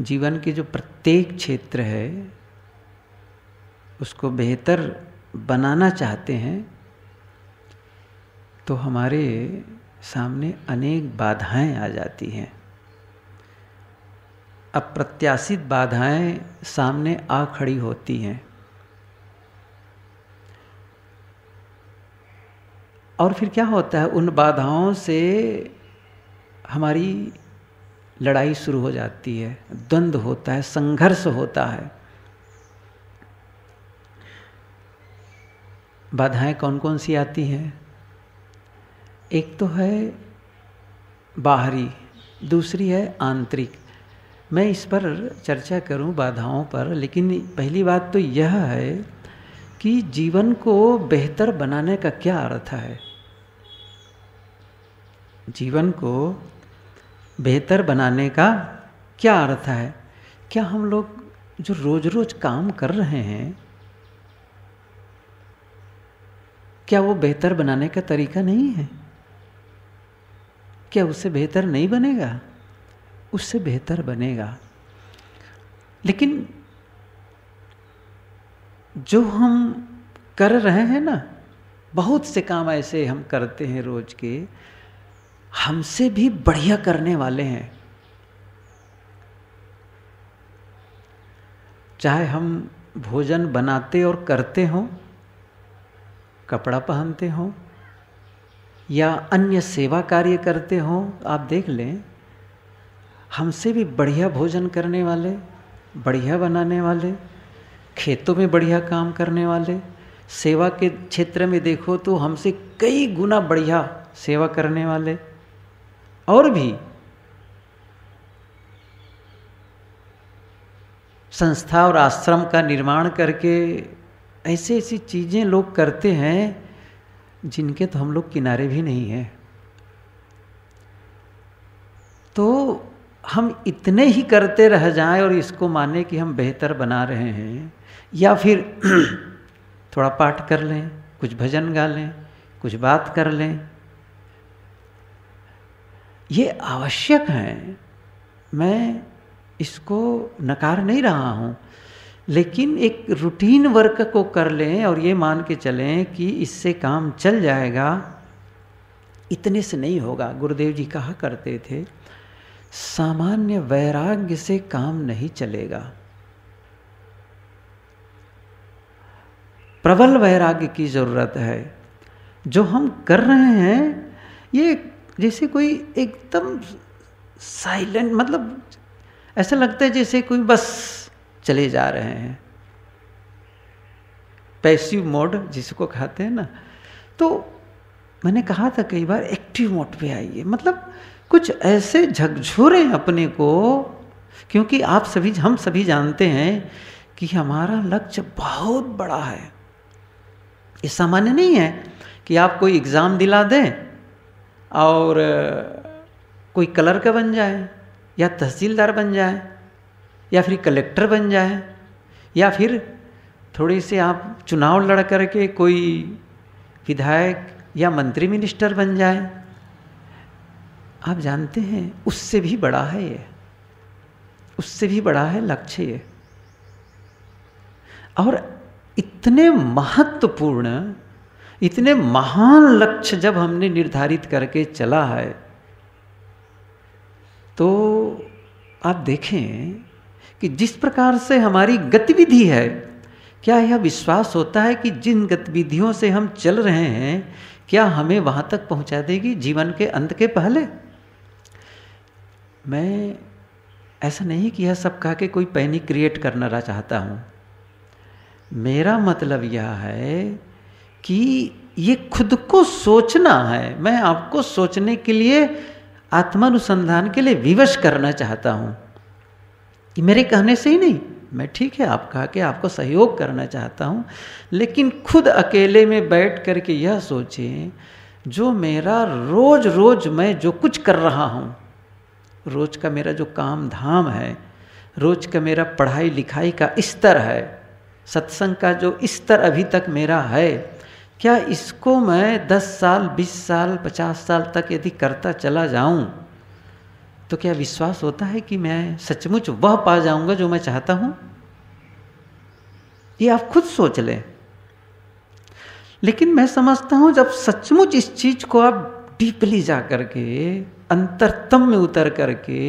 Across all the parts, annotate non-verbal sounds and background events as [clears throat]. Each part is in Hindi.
जीवन के जो प्रत्येक क्षेत्र है उसको बेहतर बनाना चाहते हैं तो हमारे सामने अनेक बाधाएं आ जाती हैं अप्रत्याशित बाधाएं सामने आ खड़ी होती हैं और फिर क्या होता है उन बाधाओं से हमारी लड़ाई शुरू हो जाती है द्वंद होता है संघर्ष होता है बाधाएं कौन कौन सी आती हैं एक तो है बाहरी दूसरी है आंतरिक मैं इस पर चर्चा करूं बाधाओं पर लेकिन पहली बात तो यह है कि जीवन को बेहतर बनाने का क्या अर्थ है जीवन को बेहतर बनाने का क्या अर्थ है क्या हम लोग जो रोज रोज काम कर रहे हैं क्या वो बेहतर बनाने का तरीका नहीं है क्या उससे बेहतर नहीं बनेगा उससे बेहतर बनेगा लेकिन जो हम कर रहे हैं ना बहुत से काम ऐसे हम करते हैं रोज के हमसे भी बढ़िया करने वाले हैं चाहे हम भोजन बनाते और करते हों कपड़ा पहनते हों या अन्य सेवा कार्य करते हों आप देख लें हमसे भी बढ़िया भोजन करने वाले बढ़िया बनाने वाले खेतों में बढ़िया काम करने वाले सेवा के क्षेत्र में देखो तो हमसे कई गुना बढ़िया सेवा करने वाले और भी संस्था और आश्रम का निर्माण करके ऐसी ऐसी चीज़ें लोग करते हैं जिनके तो हम लोग किनारे भी नहीं हैं तो हम इतने ही करते रह जाएं और इसको माने कि हम बेहतर बना रहे हैं या फिर [clears throat] थोड़ा पाठ कर लें कुछ भजन गा लें कुछ बात कर लें ये आवश्यक हैं मैं इसको नकार नहीं रहा हूँ लेकिन एक रूटीन वर्क को कर लें और ये मान के चलें कि इससे काम चल जाएगा इतने से नहीं होगा गुरुदेव जी कहा करते थे सामान्य वैराग्य से काम नहीं चलेगा प्रबल वैराग्य की ज़रूरत है जो हम कर रहे हैं ये जैसे कोई एकदम साइलेंट मतलब ऐसा लगता है जैसे कोई बस चले जा रहे हैं पैसिव मोड जिसको कहते हैं ना तो मैंने कहा था कई बार एक्टिव मोड पे आइए मतलब कुछ ऐसे झकझोरे अपने को क्योंकि आप सभी हम सभी जानते हैं कि हमारा लक्ष्य बहुत बड़ा है ये सामान्य नहीं है कि आप कोई एग्ज़ाम दिला दें और कोई कलर का बन जाए या तहसीलदार बन जाए या फिर कलेक्टर बन जाए या फिर थोड़ी से आप चुनाव लड़ कर के कोई विधायक या मंत्री मिनिस्टर बन जाए आप जानते हैं उससे भी बड़ा है ये उससे भी बड़ा है लक्ष्य ये और इतने महत्वपूर्ण इतने महान लक्ष्य जब हमने निर्धारित करके चला है तो आप देखें कि जिस प्रकार से हमारी गतिविधि है क्या यह विश्वास होता है कि जिन गतिविधियों से हम चल रहे हैं क्या हमें वहाँ तक पहुँचा देगी जीवन के अंत के पहले मैं ऐसा नहीं कि यह सब कह के कोई पैनिक क्रिएट करना चाहता हूँ मेरा मतलब यह है कि ये खुद को सोचना है मैं आपको सोचने के लिए आत्मानुसंधान के लिए विवश करना चाहता हूँ कि मेरे कहने से ही नहीं मैं ठीक है आप कहा कि आपको सहयोग करना चाहता हूँ लेकिन खुद अकेले में बैठ कर के यह सोचें जो मेरा रोज रोज मैं जो कुछ कर रहा हूँ रोज का मेरा जो काम धाम है रोज का मेरा पढ़ाई लिखाई का स्तर है सत्संग का जो स्तर अभी तक मेरा है क्या इसको मैं दस साल बीस साल पचास साल तक यदि करता चला जाऊं तो क्या विश्वास होता है कि मैं सचमुच वह पा जाऊंगा जो मैं चाहता हूं ये आप खुद सोच लें लेकिन मैं समझता हूं जब सचमुच इस चीज को आप डीपली जा करके अंतरतम में उतर करके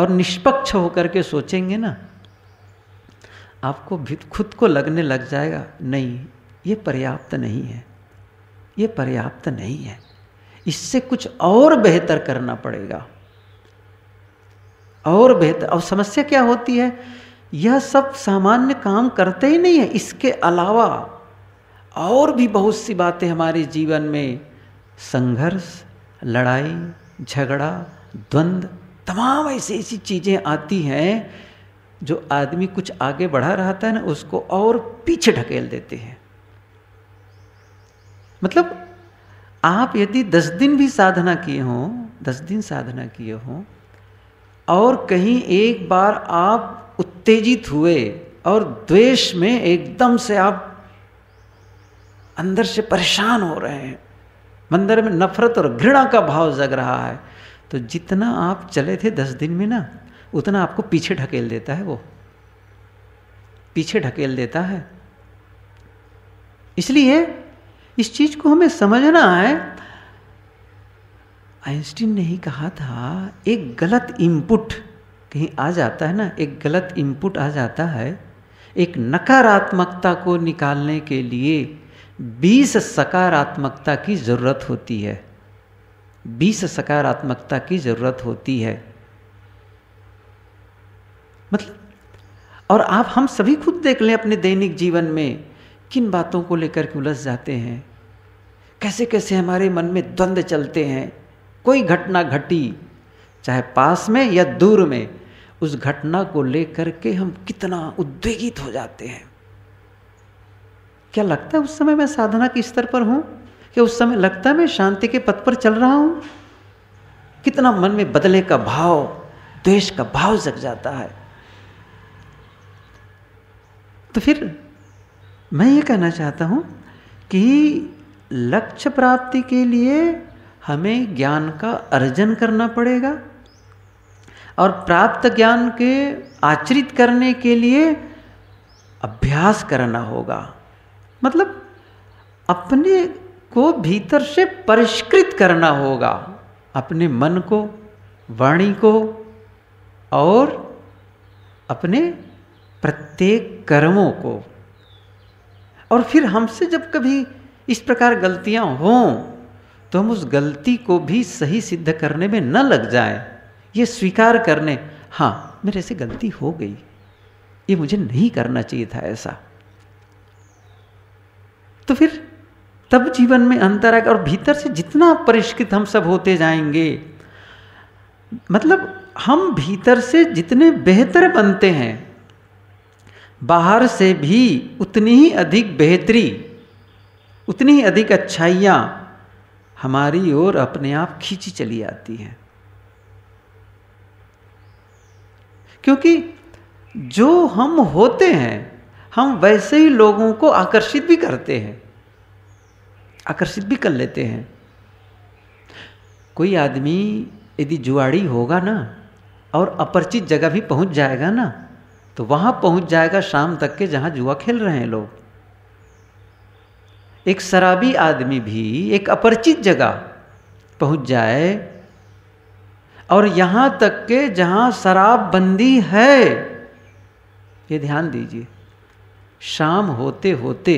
और निष्पक्ष होकर के सोचेंगे ना आपको खुद को लगने लग जाएगा नहीं ये पर्याप्त नहीं है ये पर्याप्त नहीं है इससे कुछ और बेहतर करना पड़ेगा और बेहतर और समस्या क्या होती है यह सब सामान्य काम करते ही नहीं है इसके अलावा और भी बहुत सी बातें हमारे जीवन में संघर्ष लड़ाई झगड़ा द्वंद्व तमाम ऐसी ऐसी चीज़ें आती हैं जो आदमी कुछ आगे बढ़ा रहता है ना उसको और पीछे ढकेल देते हैं मतलब आप यदि दस दिन भी साधना किए हों दस दिन साधना किए हों और कहीं एक बार आप उत्तेजित हुए और द्वेष में एकदम से आप अंदर से परेशान हो रहे हैं मंदिर में नफरत और घृणा का भाव जग रहा है तो जितना आप चले थे दस दिन में ना उतना आपको पीछे ढकेल देता है वो पीछे ढकेल देता है इसलिए इस चीज को हमें समझना है आइंस्टीन ने ही कहा था एक गलत इनपुट कहीं आ जाता है ना एक गलत इनपुट आ जाता है एक नकारात्मकता को निकालने के लिए 20 सकारात्मकता की ज़रूरत होती है 20 सकारात्मकता की ज़रूरत होती है मतलब और आप हम सभी खुद देख लें अपने दैनिक जीवन में किन बातों को लेकर के उलझ जाते हैं कैसे कैसे हमारे मन में द्वंद्व चलते हैं कोई घटना घटी चाहे पास में या दूर में उस घटना को लेकर के हम कितना उद्वेगित हो जाते हैं क्या लगता है उस समय मैं साधना के स्तर पर हूं क्या उस समय लगता है मैं शांति के पथ पर चल रहा हूं कितना मन में बदले का भाव द्वेष का भाव जग जाता है तो फिर मैं ये कहना चाहता हूँ कि लक्ष्य प्राप्ति के लिए हमें ज्ञान का अर्जन करना पड़ेगा और प्राप्त ज्ञान के आचरित करने के लिए अभ्यास करना होगा मतलब अपने को भीतर से परिष्कृत करना होगा अपने मन को वाणी को और अपने प्रत्येक कर्मों को और फिर हमसे जब कभी इस प्रकार गलतियां हों तो हम उस गलती को भी सही सिद्ध करने में न लग जाए ये स्वीकार करने हाँ मेरे से गलती हो गई ये मुझे नहीं करना चाहिए था ऐसा तो फिर तब जीवन में अंतर आएगा और भीतर से जितना परिष्कृत हम सब होते जाएंगे मतलब हम भीतर से जितने बेहतर बनते हैं बाहर से भी उतनी ही अधिक बेहतरी उतनी ही अधिक अच्छाइयाँ हमारी ओर अपने आप खींची चली आती हैं क्योंकि जो हम होते हैं हम वैसे ही लोगों को आकर्षित भी करते हैं आकर्षित भी कर लेते हैं कोई आदमी यदि जुआड़ी होगा ना और अपरिचित जगह भी पहुंच जाएगा ना तो वहां पहुंच जाएगा शाम तक के जहां जुआ खेल रहे हैं लोग एक शराबी आदमी भी एक अपरिचित जगह पहुंच जाए और यहां तक के जहां शराबबंदी है ये ध्यान दीजिए शाम होते होते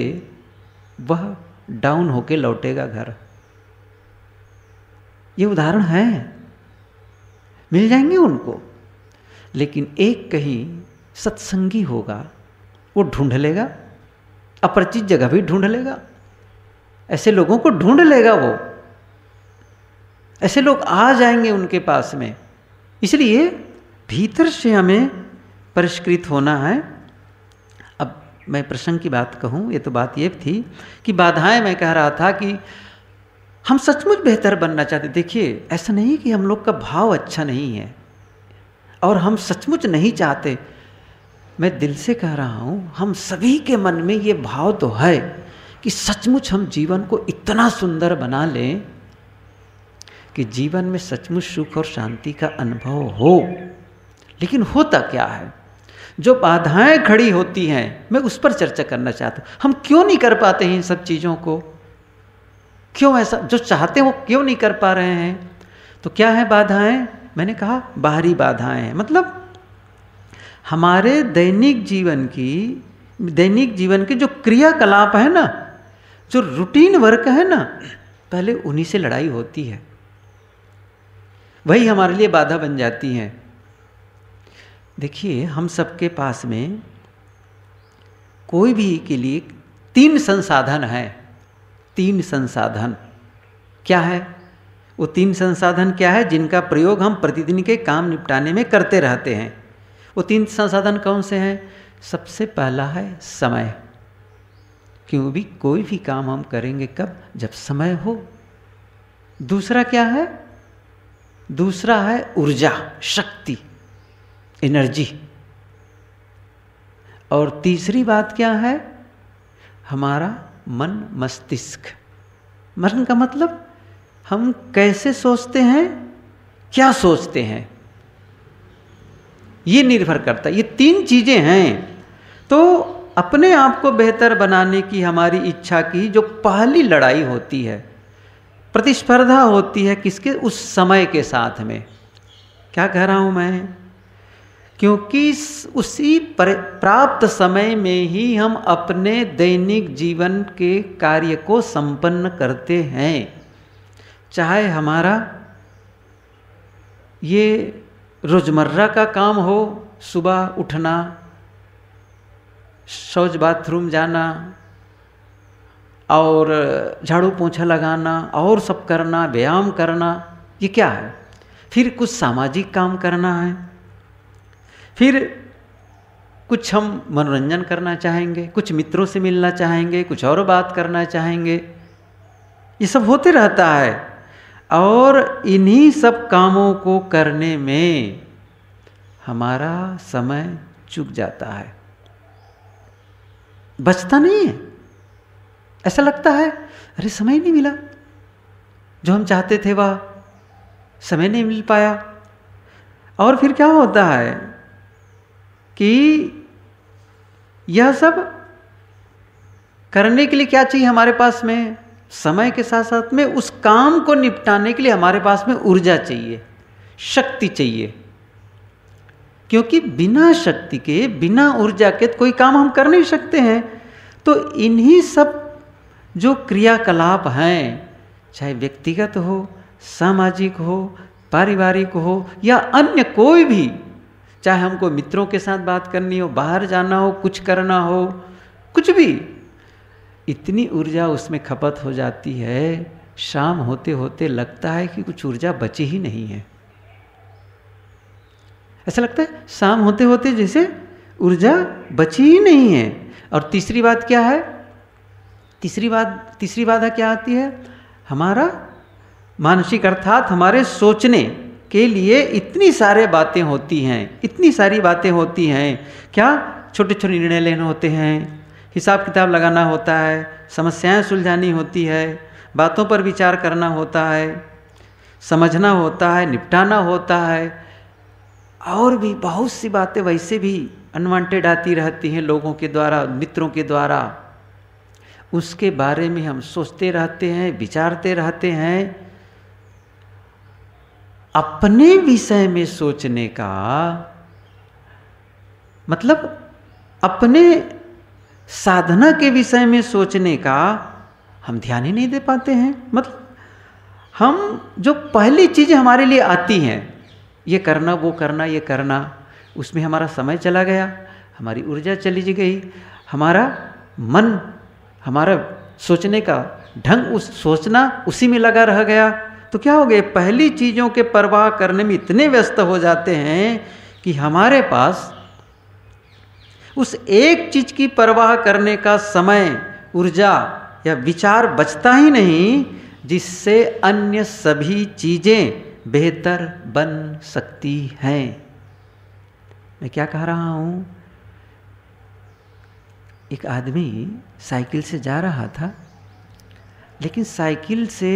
वह डाउन होके लौटेगा घर ये उदाहरण है मिल जाएंगे उनको लेकिन एक कहीं सत्संगी होगा वो ढूंढ लेगा अपरिचित जगह भी ढूंढ लेगा ऐसे लोगों को ढूंढ लेगा वो ऐसे लोग आ जाएंगे उनके पास में इसलिए भीतर से हमें परिष्कृत होना है अब मैं प्रसंग की बात कहूँ ये तो बात ये थी कि बाधाएं मैं कह रहा था कि हम सचमुच बेहतर बनना चाहते देखिए ऐसा नहीं कि हम लोग का भाव अच्छा नहीं है और हम सचमुच नहीं चाहते मैं दिल से कह रहा हूँ हम सभी के मन में ये भाव तो है कि सचमुच हम जीवन को इतना सुंदर बना लें कि जीवन में सचमुच सुख और शांति का अनुभव हो लेकिन होता क्या है जो बाधाएं खड़ी होती हैं मैं उस पर चर्चा करना चाहता हूँ हम क्यों नहीं कर पाते हैं इन सब चीज़ों को क्यों ऐसा जो चाहते हैं वो क्यों नहीं कर पा रहे हैं तो क्या है बाधाएं मैंने कहा बाहरी बाधाएं हैं मतलब हमारे दैनिक जीवन की दैनिक जीवन के जो क्रियाकलाप है ना जो रूटीन वर्क है ना पहले उन्हीं से लड़ाई होती है वही हमारे लिए बाधा बन जाती है देखिए हम सबके पास में कोई भी के लिए तीन संसाधन हैं तीन संसाधन क्या है वो तीन संसाधन क्या है जिनका प्रयोग हम प्रतिदिन के काम निपटाने में करते रहते हैं वो तीन संसाधन कौन से हैं सबसे पहला है समय क्यों भी कोई भी काम हम करेंगे कब जब समय हो दूसरा क्या है दूसरा है ऊर्जा शक्ति एनर्जी और तीसरी बात क्या है हमारा मन मस्तिष्क मन का मतलब हम कैसे सोचते हैं क्या सोचते हैं ये निर्भर करता है ये तीन चीज़ें हैं तो अपने आप को बेहतर बनाने की हमारी इच्छा की जो पहली लड़ाई होती है प्रतिस्पर्धा होती है किसके उस समय के साथ में क्या कह रहा हूँ मैं क्योंकि उसी प्राप्त समय में ही हम अपने दैनिक जीवन के कार्य को संपन्न करते हैं चाहे हमारा ये रोजमर्रा का काम हो सुबह उठना शौच बाथरूम जाना और झाड़ू पोछा लगाना और सब करना व्यायाम करना ये क्या है फिर कुछ सामाजिक काम करना है फिर कुछ हम मनोरंजन करना चाहेंगे कुछ मित्रों से मिलना चाहेंगे कुछ और बात करना चाहेंगे ये सब होते रहता है और इन्हीं सब कामों को करने में हमारा समय चुक जाता है बचता नहीं है ऐसा लगता है अरे समय ही नहीं मिला जो हम चाहते थे वह समय नहीं मिल पाया और फिर क्या होता है कि यह सब करने के लिए क्या चाहिए हमारे पास में समय के साथ साथ में उस काम को निपटाने के लिए हमारे पास में ऊर्जा चाहिए शक्ति चाहिए क्योंकि बिना शक्ति के बिना ऊर्जा के कोई काम हम कर नहीं सकते हैं तो इन्हीं सब जो क्रियाकलाप हैं चाहे व्यक्तिगत हो सामाजिक हो पारिवारिक हो या अन्य कोई भी चाहे हमको मित्रों के साथ बात करनी हो बाहर जाना हो कुछ करना हो कुछ भी इतनी ऊर्जा उसमें खपत हो जाती है शाम होते होते लगता है कि कुछ ऊर्जा बची ही नहीं है ऐसा लगता है शाम होते होते जैसे ऊर्जा बची ही नहीं है और तीसरी बात क्या है तीसरी बात तीसरी बाधा क्या आती है हमारा मानसिक अर्थात हमारे सोचने के लिए इतनी सारे बातें होती हैं इतनी सारी बातें होती हैं क्या छोटे छोटे निर्णय लेने होते हैं हिसाब किताब लगाना होता है समस्याएं सुलझानी होती है बातों पर विचार करना होता है समझना होता है निपटाना होता है और भी बहुत सी बातें वैसे भी अनवांटेड आती रहती हैं लोगों के द्वारा मित्रों के द्वारा उसके बारे में हम सोचते रहते हैं विचारते रहते हैं अपने विषय में सोचने का मतलब अपने साधना के विषय में सोचने का हम ध्यान ही नहीं दे पाते हैं मतलब हम जो पहली चीज़ हमारे लिए आती हैं ये करना वो करना ये करना उसमें हमारा समय चला गया हमारी ऊर्जा चली गई हमारा मन हमारा सोचने का ढंग उस सोचना उसी में लगा रह गया तो क्या हो गया पहली चीज़ों के परवाह करने में इतने व्यस्त हो जाते हैं कि हमारे पास उस एक चीज की परवाह करने का समय ऊर्जा या विचार बचता ही नहीं जिससे अन्य सभी चीजें बेहतर बन सकती हैं मैं क्या कह रहा हूं एक आदमी साइकिल से जा रहा था लेकिन साइकिल से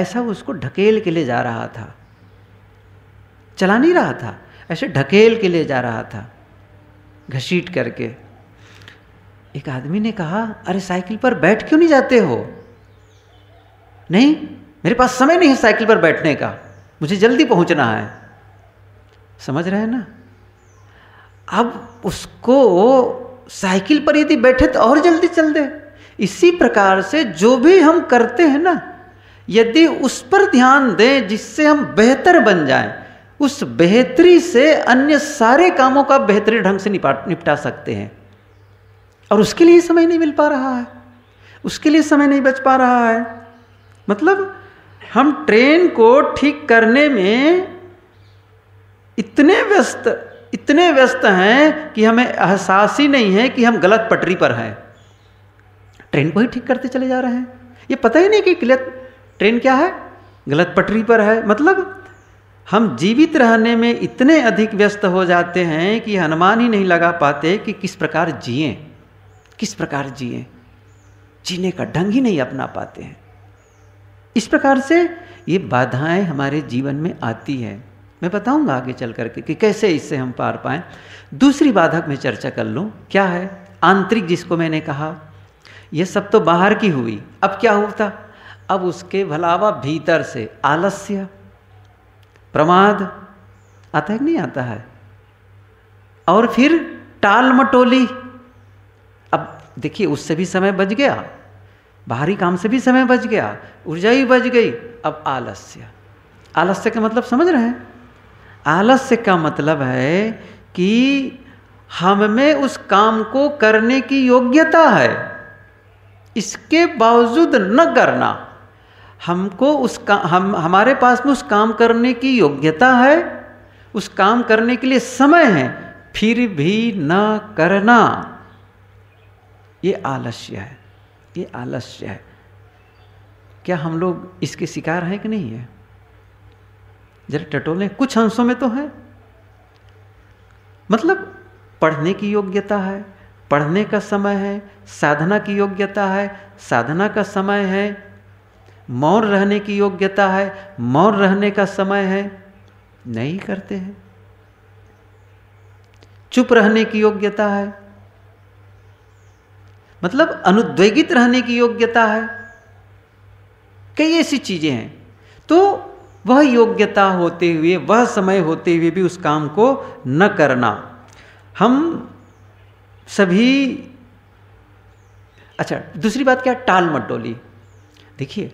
ऐसा उसको ढकेल के ले जा रहा था चला नहीं रहा था ऐसे ढकेल के ले जा रहा था घसीट करके एक आदमी ने कहा अरे साइकिल पर बैठ क्यों नहीं जाते हो नहीं मेरे पास समय नहीं है साइकिल पर बैठने का मुझे जल्दी पहुंचना है समझ रहे हैं ना अब उसको साइकिल पर यदि बैठे तो और जल्दी चल दे इसी प्रकार से जो भी हम करते हैं ना यदि उस पर ध्यान दें जिससे हम बेहतर बन जाएं उस बेहतरी से अन्य सारे कामों का बेहतरीन ढंग से निपटा सकते हैं और उसके लिए समय नहीं मिल पा रहा है उसके लिए समय नहीं बच पा रहा है मतलब हम ट्रेन को ठीक करने में इतने व्यस्त इतने व्यस्त हैं कि हमें एहसास ही नहीं है कि हम गलत पटरी पर हैं ट्रेन को ही ठीक करते चले जा रहे हैं ये पता ही नहीं कि गलत ट्रेन क्या है गलत पटरी पर है मतलब हम जीवित रहने में इतने अधिक व्यस्त हो जाते हैं कि हनुमान ही नहीं लगा पाते कि किस प्रकार जिए किस प्रकार जिए जीने का ढंग ही नहीं अपना पाते हैं इस प्रकार से ये बाधाएं हमारे जीवन में आती है मैं बताऊंगा आगे चल करके कि कैसे इससे हम पार पाए दूसरी बाधक में चर्चा कर लूँ क्या है आंतरिक जिसको मैंने कहा यह सब तो बाहर की हुई अब क्या होता अब उसके भलावा भीतर से आलस्य प्रमाद आता है कि नहीं आता है और फिर टाल मटोली अब देखिए उससे भी समय बच गया बाहरी काम से भी समय बच गया ऊर्जा ही बच गई अब आलस्य आलस्य का मतलब समझ रहे हैं आलस्य का मतलब है कि हम में उस काम को करने की योग्यता है इसके बावजूद न करना हमको उस का हम हमारे पास में उस काम करने की योग्यता है उस काम करने के लिए समय है फिर भी न करना ये आलस्य है ये आलस्य है क्या हम लोग इसके शिकार हैं कि नहीं है जरा टटोलें कुछ अंशों में तो है मतलब पढ़ने की योग्यता है पढ़ने का समय है साधना की योग्यता है साधना का समय है मौन रहने की योग्यता है मौन रहने का समय है नहीं करते हैं चुप रहने की योग्यता है मतलब अनुद्वेगित रहने की योग्यता है कई ऐसी चीजें हैं तो वह योग्यता होते हुए वह समय होते हुए भी उस काम को न करना हम सभी अच्छा दूसरी बात क्या टाल मटोली देखिए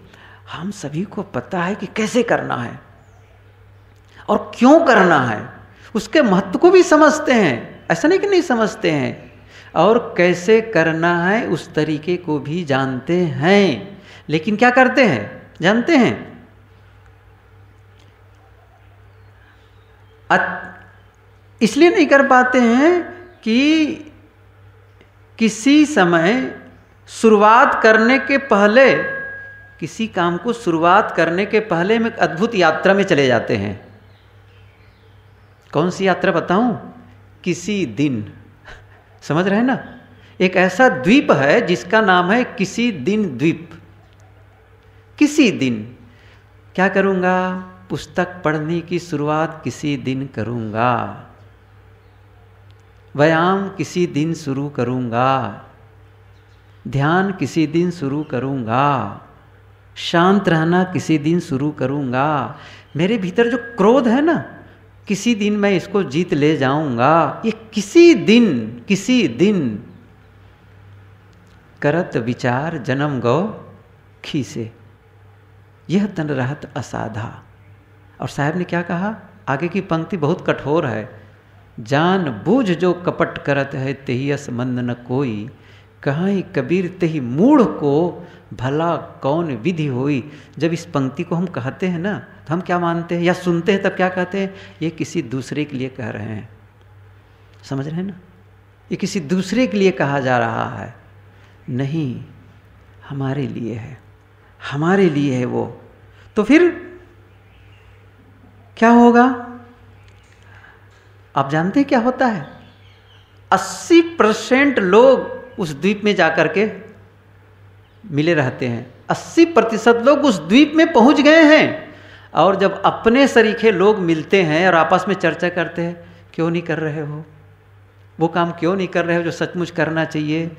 हम सभी को पता है कि कैसे करना है और क्यों करना है उसके महत्व को भी समझते हैं ऐसा नहीं कि नहीं समझते हैं और कैसे करना है उस तरीके को भी जानते हैं लेकिन क्या करते हैं जानते हैं इसलिए नहीं कर पाते हैं कि किसी समय शुरुआत करने के पहले किसी काम को शुरुआत करने के पहले हम एक अद्भुत यात्रा में चले जाते हैं कौन सी यात्रा बताऊं किसी दिन समझ रहे हैं ना एक ऐसा द्वीप है जिसका नाम है किसी दिन द्वीप किसी दिन क्या करूंगा पुस्तक पढ़ने की शुरुआत किसी दिन करूंगा व्यायाम किसी दिन शुरू करूंगा ध्यान किसी दिन शुरू करूंगा शांत रहना किसी दिन शुरू करूँगा मेरे भीतर जो क्रोध है ना किसी दिन मैं इसको जीत ले जाऊंगा ये किसी दिन किसी दिन करत विचार जन्म गौ खी से यह तन रहत असाधा और साहब ने क्या कहा आगे की पंक्ति बहुत कठोर है जान बूझ जो कपट करत है तेहस मंद न कोई कहाँ कबीर ते ही मूढ़ को भला कौन विधि हुई जब इस पंक्ति को हम कहते हैं ना तो हम क्या मानते हैं या सुनते हैं तब क्या कहते हैं ये किसी दूसरे के लिए कह रहे हैं समझ रहे हैं ना ये किसी दूसरे के लिए कहा जा रहा है नहीं हमारे लिए है हमारे लिए है वो तो फिर क्या होगा आप जानते हैं क्या होता है 80 परसेंट लोग उस द्वीप में जा कर के मिले रहते हैं 80 प्रतिशत लोग उस द्वीप में पहुंच गए हैं और जब अपने सरीखे लोग मिलते हैं और आपस में चर्चा करते हैं क्यों नहीं कर रहे हो वो काम क्यों नहीं कर रहे हो जो सचमुच करना चाहिए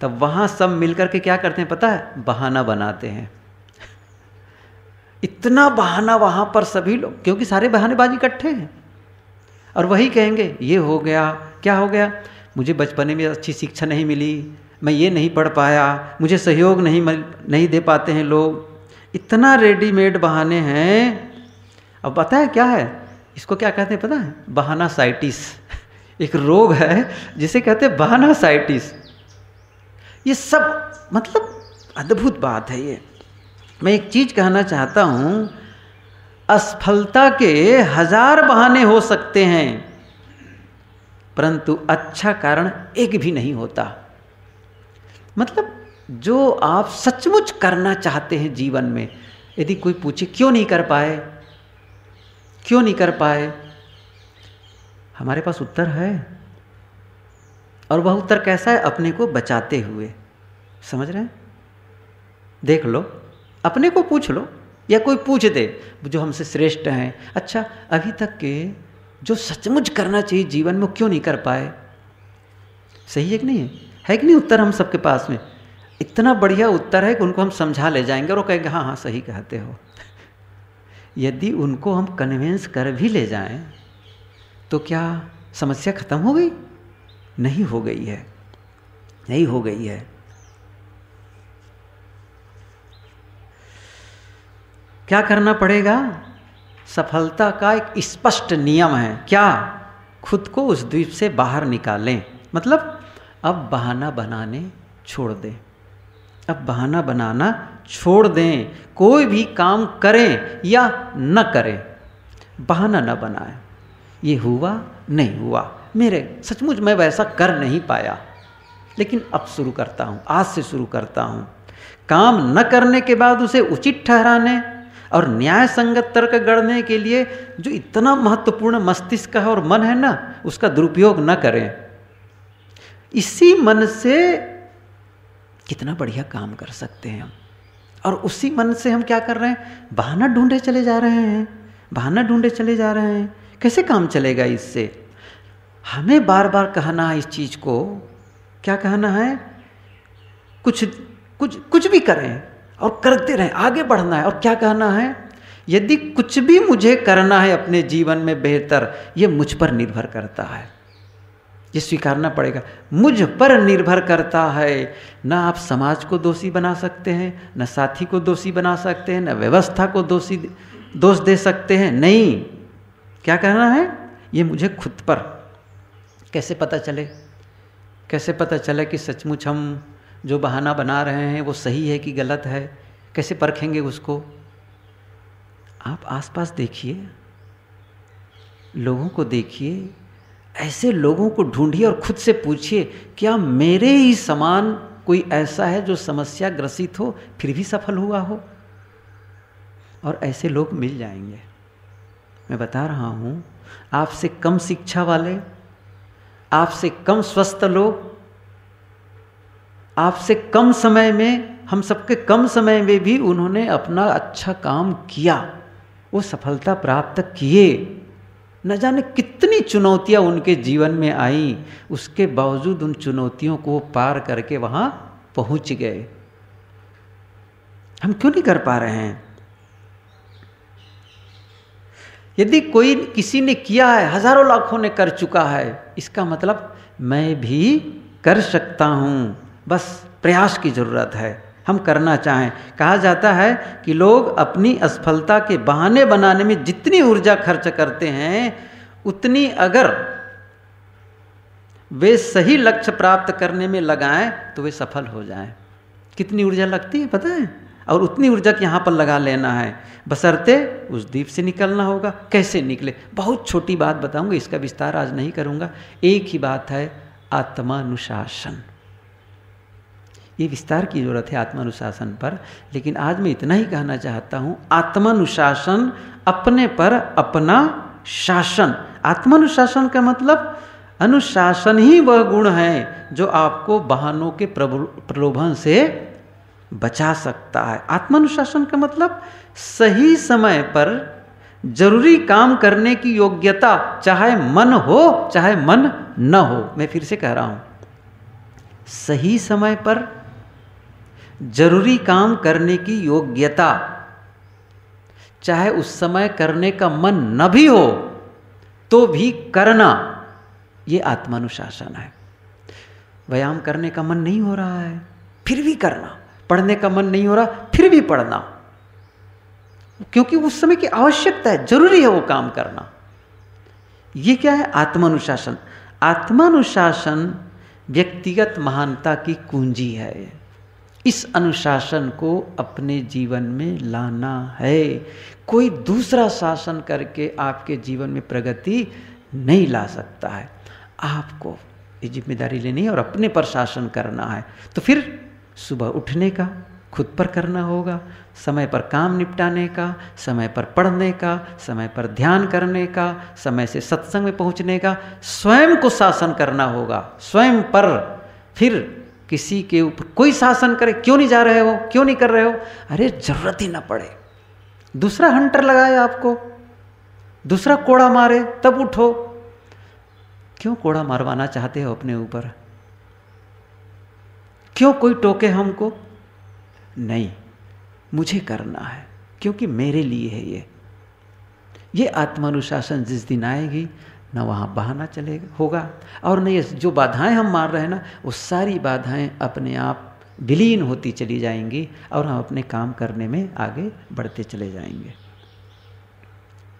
तब वहाँ सब मिल कर के क्या करते हैं पता है बहाना बनाते हैं इतना बहाना वहाँ पर सभी लोग क्योंकि सारे बहानेबाजी इकट्ठे हैं और वही कहेंगे ये हो गया क्या हो गया मुझे बचपने में अच्छी शिक्षा नहीं मिली मैं ये नहीं पढ़ पाया मुझे सहयोग नहीं नहीं दे पाते हैं लोग इतना रेडीमेड बहाने हैं अब पता है क्या है इसको क्या कहते हैं पता है बहाना साइटिस [laughs] एक रोग है जिसे कहते हैं बहाना साइटिस ये सब मतलब अद्भुत बात है ये मैं एक चीज़ कहना चाहता हूँ असफलता के हजार बहाने हो सकते हैं परंतु अच्छा कारण एक भी नहीं होता मतलब जो आप सचमुच करना चाहते हैं जीवन में यदि कोई पूछे क्यों नहीं कर पाए क्यों नहीं कर पाए हमारे पास उत्तर है और वह उत्तर कैसा है अपने को बचाते हुए समझ रहे हैं देख लो अपने को पूछ लो या कोई पूछ दे जो हमसे श्रेष्ठ हैं अच्छा अभी तक के जो सचमुच करना चाहिए जीवन में क्यों नहीं कर पाए सही है कि नहीं है है कि नहीं उत्तर हम सबके पास में इतना बढ़िया उत्तर है कि उनको हम समझा ले जाएंगे और वो कहेंगे हाँ हाँ सही कहते हो यदि उनको हम कन्वेंस कर भी ले जाएं तो क्या समस्या खत्म हो गई नहीं हो गई है नहीं हो गई है क्या करना पड़ेगा सफलता का एक स्पष्ट नियम है क्या खुद को उस द्वीप से बाहर निकालें मतलब अब बहाना बनाने छोड़ दें अब बहाना बनाना छोड़ दें कोई भी काम करें या न करें बहाना न बनाए ये हुआ नहीं हुआ मेरे सचमुच मैं वैसा कर नहीं पाया लेकिन अब शुरू करता हूँ आज से शुरू करता हूँ काम न करने के बाद उसे उचित ठहराने और न्याय संगत तर्क गढ़ने के लिए जो इतना महत्वपूर्ण मस्तिष्क है और मन है ना उसका दुरुपयोग न करें इसी मन से कितना बढ़िया काम कर सकते हैं हम और उसी मन से हम क्या कर रहे हैं बहाना ढूंढे चले जा रहे हैं बहाना ढूंढे चले जा रहे हैं कैसे काम चलेगा इससे हमें बार बार कहना है इस चीज़ को क्या कहना है कुछ कुछ कुछ भी करें और करते रहें आगे बढ़ना है और क्या कहना है यदि कुछ भी मुझे करना है अपने जीवन में बेहतर ये मुझ पर निर्भर करता है ये स्वीकारना पड़ेगा मुझ पर निर्भर करता है ना आप समाज को दोषी बना सकते हैं ना साथी को दोषी बना सकते हैं ना व्यवस्था को दोषी दोष दे सकते हैं नहीं क्या कहना है ये मुझे खुद पर कैसे पता चले कैसे पता चले कि सचमुच हम जो बहाना बना रहे हैं वो सही है कि गलत है कैसे परखेंगे उसको आप आसपास देखिए लोगों को देखिए ऐसे लोगों को ढूंढिए और खुद से पूछिए क्या मेरे ही समान कोई ऐसा है जो समस्या ग्रसित हो फिर भी सफल हुआ हो और ऐसे लोग मिल जाएंगे मैं बता रहा हूँ आपसे कम शिक्षा वाले आपसे कम स्वस्थ लोग आपसे कम समय में हम सबके कम समय में भी उन्होंने अपना अच्छा काम किया वो सफलता प्राप्त किए न जाने कितनी चुनौतियाँ उनके जीवन में आई उसके बावजूद उन चुनौतियों को पार करके वहां पहुंच गए हम क्यों नहीं कर पा रहे हैं यदि कोई किसी ने किया है हजारों लाखों ने कर चुका है इसका मतलब मैं भी कर सकता हूँ बस प्रयास की ज़रूरत है हम करना चाहें कहा जाता है कि लोग अपनी असफलता के बहाने बनाने में जितनी ऊर्जा खर्च करते हैं उतनी अगर वे सही लक्ष्य प्राप्त करने में लगाएं तो वे सफल हो जाएं कितनी ऊर्जा लगती है पता है और उतनी ऊर्जा के यहाँ पर लगा लेना है बसरते उस द्वीप से निकलना होगा कैसे निकले बहुत छोटी बात बताऊंगा इसका विस्तार आज नहीं करूँगा एक ही बात है आत्मानुशासन ये विस्तार की ज़रूरत है आत्मानुशासन पर लेकिन आज मैं इतना ही कहना चाहता हूँ आत्मानुशासन अपने पर अपना शासन आत्मानुशासन का मतलब अनुशासन ही वह गुण है जो आपको वाहनों के प्रलोभन से बचा सकता है आत्मानुशासन का मतलब सही समय पर जरूरी काम करने की योग्यता चाहे मन हो चाहे मन न हो मैं फिर से कह रहा हूं सही समय पर जरूरी काम करने की योग्यता चाहे उस समय करने का मन न भी हो तो भी करना ये आत्मानुशासन है व्यायाम करने का मन नहीं हो रहा है फिर भी करना पढ़ने का मन नहीं हो रहा फिर भी पढ़ना क्योंकि उस समय की आवश्यकता है जरूरी है वो काम करना ये क्या है आत्मानुशासन आत्मानुशासन व्यक्तिगत महानता की कुंजी है इस अनुशासन को अपने जीवन में लाना है कोई दूसरा शासन करके आपके जीवन में प्रगति नहीं ला सकता है आपको ये जिम्मेदारी लेनी है और अपने पर शासन करना है तो फिर सुबह उठने का खुद पर करना होगा समय पर काम निपटाने का समय पर पढ़ने का समय पर ध्यान करने का समय से सत्संग में पहुंचने का स्वयं को शासन करना होगा स्वयं पर फिर किसी के ऊपर कोई शासन करे क्यों नहीं जा रहे हो क्यों नहीं कर रहे हो अरे जरूरत ही ना पड़े दूसरा हंटर लगाए आपको दूसरा कोड़ा मारे तब उठो क्यों कोड़ा मारवाना चाहते हो अपने ऊपर क्यों कोई टोके हमको नहीं मुझे करना है क्योंकि मेरे लिए है ये ये आत्मानुशासन जिस दिन आएगी ना वहाँ बहाना चलेगा होगा और नहीं जो बाधाएं हम मार रहे हैं ना वो सारी बाधाएं अपने आप विलीन होती चली जाएंगी और हम अपने काम करने में आगे बढ़ते चले जाएंगे